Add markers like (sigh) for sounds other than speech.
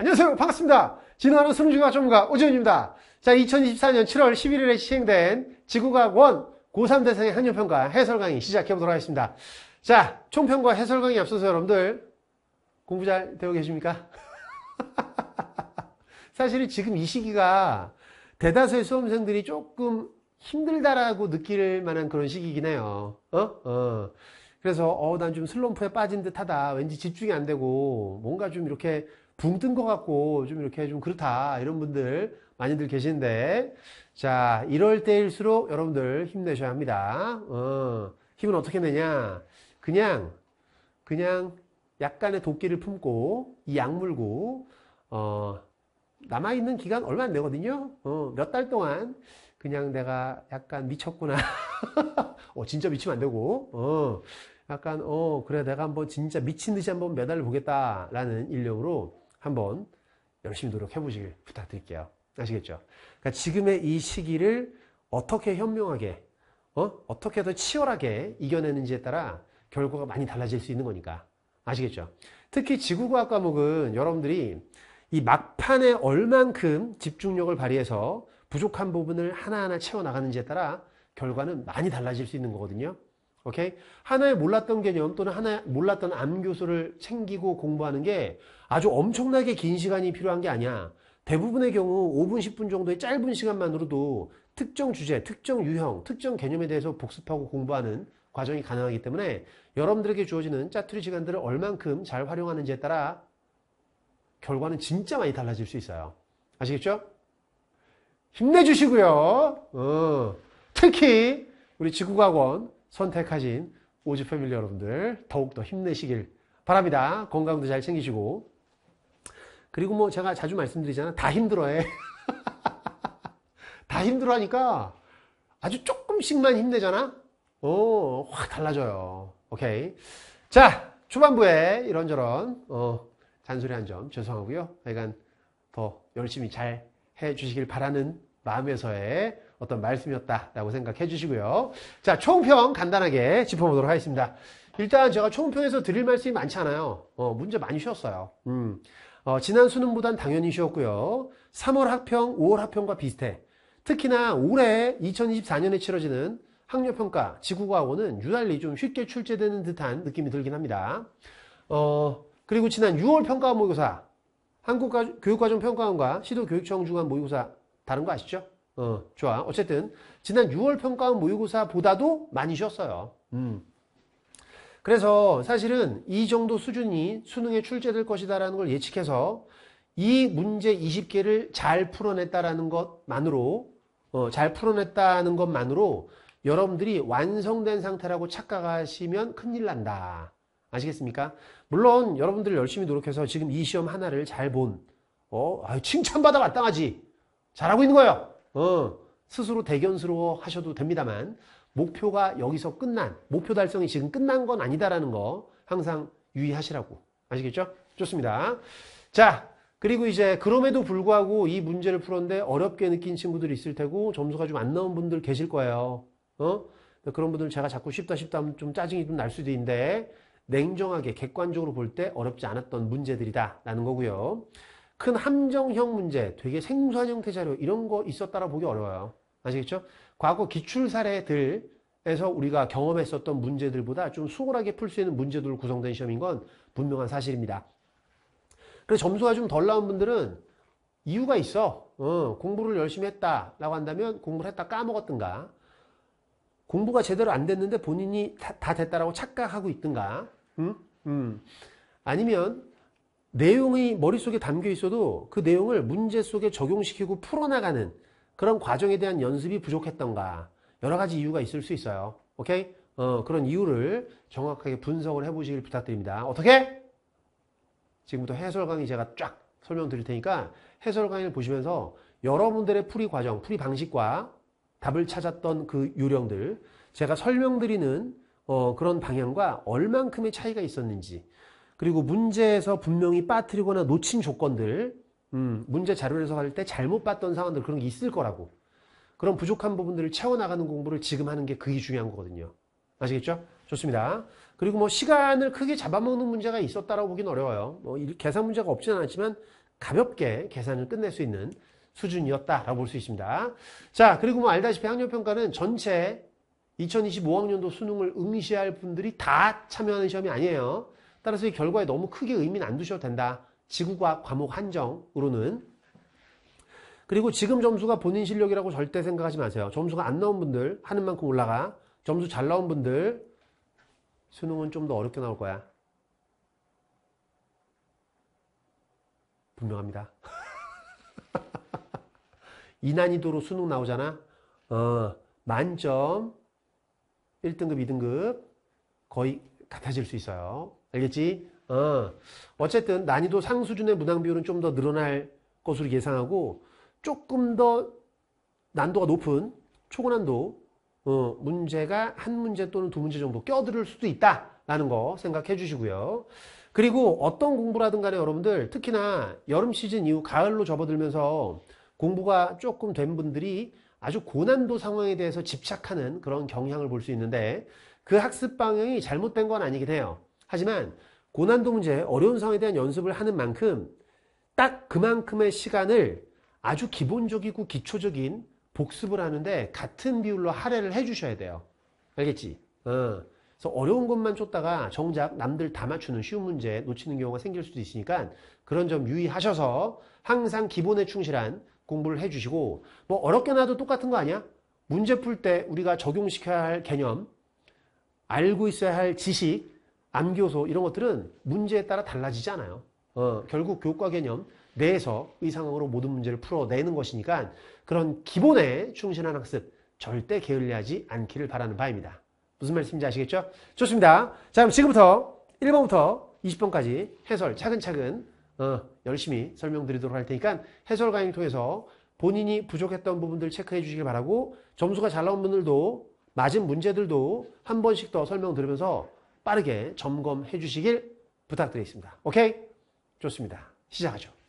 안녕하세요. 반갑습니다. 진화하는 수능중과 전문가 오지현입니다. 자, 2024년 7월 11일에 시행된 지구과학 1 고3 대상의 학년평가 해설 강의 시작해보도록 하겠습니다. 자, 총평과 해설 강의 앞서서 여러분들 공부 잘 되고 계십니까? (laughs) 사실 지금 이 시기가 대다수의 수험생들이 조금 힘들다라고 느낄 만한 그런 시기긴 해요. 어? 어. 그래서, 어, 난 좀 슬럼프에 빠진 듯 하다. 왠지 집중이 안 되고, 뭔가 좀 이렇게 붕뜬것 같고 좀 이렇게 좀 그렇다 이런 분들 많이들 계신데 자 이럴 때일수록 여러분들 힘내셔야 합니다. 어, 힘은 어떻게 내냐? 그냥 그냥 약간의 도끼를 품고 이 약물고 어, 남아 있는 기간 얼마 안 되거든요. 어, 몇달 동안 그냥 내가 약간 미쳤구나. (laughs) 어, 진짜 미치면 안 되고, 어, 약간, 어, 그래, 내가 한번 진짜 미친 듯이 한번 메달을 보겠다라는 인력으로 한번 열심히 노력해 보시길 부탁드릴게요. 아시겠죠? 그러니까 지금의 이 시기를 어떻게 현명하게, 어? 어떻게 더 치열하게 이겨내는지에 따라 결과가 많이 달라질 수 있는 거니까. 아시겠죠? 특히 지구과학 과목은 여러분들이 이 막판에 얼만큼 집중력을 발휘해서 부족한 부분을 하나하나 채워나가는지에 따라 결과는 많이 달라질 수 있는 거거든요. 오케이? 하나의 몰랐던 개념 또는 하나의 몰랐던 암교수를 챙기고 공부하는 게 아주 엄청나게 긴 시간이 필요한 게 아니야. 대부분의 경우 5분, 10분 정도의 짧은 시간만으로도 특정 주제, 특정 유형, 특정 개념에 대해서 복습하고 공부하는 과정이 가능하기 때문에 여러분들에게 주어지는 짜투리 시간들을 얼만큼 잘 활용하는지에 따라 결과는 진짜 많이 달라질 수 있어요. 아시겠죠? 힘내주시고요. 어, 특히 우리 지구과학원 선택하신 오즈 패밀리 여러분들 더욱더 힘내시길 바랍니다. 건강도 잘 챙기시고. 그리고 뭐 제가 자주 말씀드리잖아. 다 힘들어해. (laughs) 다 힘들어하니까 아주 조금씩만 힘내잖아? 오, 어, 확 달라져요. 오케이. 자, 초반부에 이런저런, 어, 잔소리 한 점 죄송하고요. 하간더 열심히 잘 해주시길 바라는 마음에서의 어떤 말씀이었다라고 생각해 주시고요. 자, 총평 간단하게 짚어보도록 하겠습니다. 일단 제가 총평에서 드릴 말씀이 많지 않아요. 어, 문제 많이 쉬웠어요. 음. 어, 지난 수능보단 당연히 쉬웠고요. 3월 학평, 5월 학평과 비슷해. 특히나 올해 2024년에 치러지는 학력평가, 지구과학원은 유달리 좀 쉽게 출제되는 듯한 느낌이 들긴 합니다. 어, 그리고 지난 6월 평가 원 모의고사, 한국교육과정평가원과 시도교육청 중간 모의고사 다른 거 아시죠? 어, 좋아. 어쨌든 지난 6월 평가원 모의고사보다도 많이 쉬었어요. 음. 그래서 사실은 이 정도 수준이 수능에 출제될 것이다라는 걸 예측해서 이 문제 20개를 잘 풀어냈다라는 것만으로 어, 잘 풀어냈다는 것만으로 여러분들이 완성된 상태라고 착각하시면 큰일 난다. 아시겠습니까? 물론 여러분들 열심히 노력해서 지금 이 시험 하나를 잘 본, 어, 칭찬받아 마땅하지. 잘하고 있는 거예요. 어, 스스로 대견스러워 하셔도 됩니다만 목표가 여기서 끝난 목표 달성이 지금 끝난 건 아니다라는 거 항상 유의하시라고 아시겠죠? 좋습니다. 자 그리고 이제 그럼에도 불구하고 이 문제를 풀었는데 어렵게 느낀 친구들이 있을 테고 점수가 좀 안 나온 분들 계실 거예요. 어? 그런 분들 제가 자꾸 쉽다 쉽다 하면 좀 짜증이 좀 날 수도 있는데 냉정하게 객관적으로 볼 때 어렵지 않았던 문제들이다라는 거고요. 큰 함정형 문제, 되게 생소한 형태 자료 이런 거 있었다라 보기 어려워요. 아시겠죠? 과거 기출 사례들에서 우리가 경험했었던 문제들보다 좀 수월하게 풀 수 있는 문제들로 구성된 시험인 건 분명한 사실입니다. 그래서 점수가 좀 덜 나온 분들은 이유가 있어. 어, 공부를 열심히 했다라고 한다면 공부를 했다 까먹었든가 공부가 제대로 안 됐는데 본인이 다, 다 됐다라고 착각하고 있든가 음? 음. 아니면 내용이 머릿속에 담겨 있어도 그 내용을 문제 속에 적용시키고 풀어나가는 그런 과정에 대한 연습이 부족했던가 여러 가지 이유가 있을 수 있어요. 오케이? 어, 그런 이유를 정확하게 분석을 해보시길 부탁드립니다. 어떻게? 지금부터 해설 강의 제가 쫙 설명드릴 테니까 해설 강의를 보시면서 여러분들의 풀이 과정, 풀이 방식과 답을 찾았던 그 요령들 제가 설명드리는 어, 그런 방향과 얼만큼의 차이가 있었는지 그리고 문제에서 분명히 빠뜨리거나 놓친 조건들 음, 문제 자료를 해석할 때 잘못 봤던 상황들 그런 게 있을 거라고 그런 부족한 부분들을 채워나가는 공부를 지금 하는 게 그게 중요한 거거든요 아시겠죠? 좋습니다 그리고 뭐 시간을 크게 잡아먹는 문제가 있었다라고 보긴 어려워요 뭐 계산 문제가 없진 않았지만 가볍게 계산을 끝낼 수 있는 수준이었다라고 볼 수 있습니다 자 그리고 뭐 알다시피 학력평가는 전체 2025학년도 수능을 응시할 분들이 다 참여하는 시험이 아니에요 따라서 이 결과에 너무 크게 의미는 안 두셔도 된다. 지구과학 과목 한정으로는. 그리고 지금 점수가 본인 실력이라고 절대 생각하지 마세요. 점수가 안 나온 분들 하는 만큼 올라가. 점수 잘 나온 분들 수능은 좀 더 어렵게 나올 거야. 분명합니다. (laughs) 이 난이도로 수능 나오잖아. 어, 만점, 1등급, 2등급, 거의 답해질 수 있어요. 알겠지? 어. 어쨌든 난이도 상수준의 문항 비율은 좀 더 늘어날 것으로 예상하고 조금 더 난도가 높은 초고난도 어, 문제가 한 문제 또는 두 문제 정도 껴들을 수도 있다라는 거 생각해 주시고요. 그리고 어떤 공부라든 가에 여러분들 특히나 여름 시즌 이후 가을로 접어들면서 공부가 조금 된 분들이 아주 고난도 상황에 대해서 집착하는 그런 경향을 볼 수 있는데 그 학습 방향이 잘못된 건 아니긴 해요. 하지만 고난도 문제, 어려운 상황에 대한 연습을 하는 만큼 딱 그만큼의 시간을 아주 기본적이고 기초적인 복습을 하는데 같은 비율로 할애를 해주셔야 돼요. 알겠지? 어. 그래서 어려운 것만 쫓다가 정작 남들 다 맞추는 쉬운 문제 놓치는 경우가 생길 수도 있으니까 그런 점 유의하셔서 항상 기본에 충실한 공부를 해주시고 뭐 어렵게 나도 똑같은 거 아니야? 문제 풀 때 우리가 적용시켜야 할 개념 알고 있어야 할 지식, 암기요소 이런 것들은 문제에 따라 달라지잖아요 어, 결국 교과 개념 내에서 의상으로 모든 문제를 풀어내는 것이니까 그런 기본에 충실한 학습 절대 게을리하지 않기를 바라는 바입니다. 무슨 말씀인지 아시겠죠? 좋습니다. 자 그럼 지금부터 1번부터 20번까지 해설 차근차근 어, 열심히 설명드리도록 할 테니까 해설 강의를 통해서 본인이 부족했던 부분들 체크해 주시길 바라고 점수가 잘 나온 분들도 맞은 문제들도 한 번씩 더 설명 들으면서 빠르게 점검해 주시길 부탁드리겠습니다. 오케이? 좋습니다. 시작하죠.